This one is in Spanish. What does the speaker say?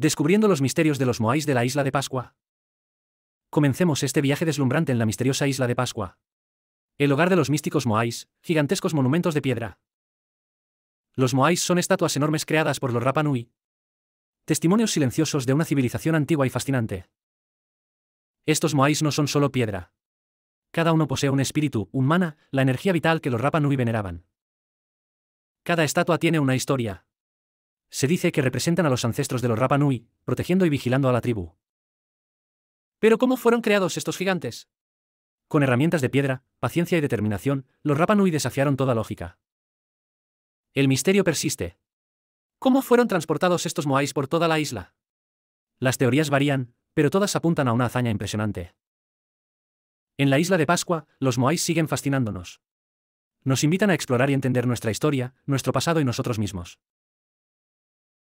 Descubriendo los misterios de los moáis de la isla de Pascua. Comencemos este viaje deslumbrante en la misteriosa isla de Pascua. El hogar de los místicos moáis, gigantescos monumentos de piedra. Los moáis son estatuas enormes creadas por los Rapa Nui. Testimonios silenciosos de una civilización antigua y fascinante. Estos moáis no son solo piedra. Cada uno posee un espíritu, un mana, la energía vital que los Rapa Nui veneraban. Cada estatua tiene una historia, se dice que representan a los ancestros de los Rapa Nui, protegiendo y vigilando a la tribu. Pero ¿cómo fueron creados estos gigantes? Con herramientas de piedra, paciencia y determinación, los Rapa Nui desafiaron toda lógica. El misterio persiste. ¿Cómo fueron transportados estos moais por toda la isla? Las teorías varían, pero todas apuntan a una hazaña impresionante. En la isla de Pascua, los moais siguen fascinándonos. Nos invitan a explorar y entender nuestra historia, nuestro pasado y nosotros mismos.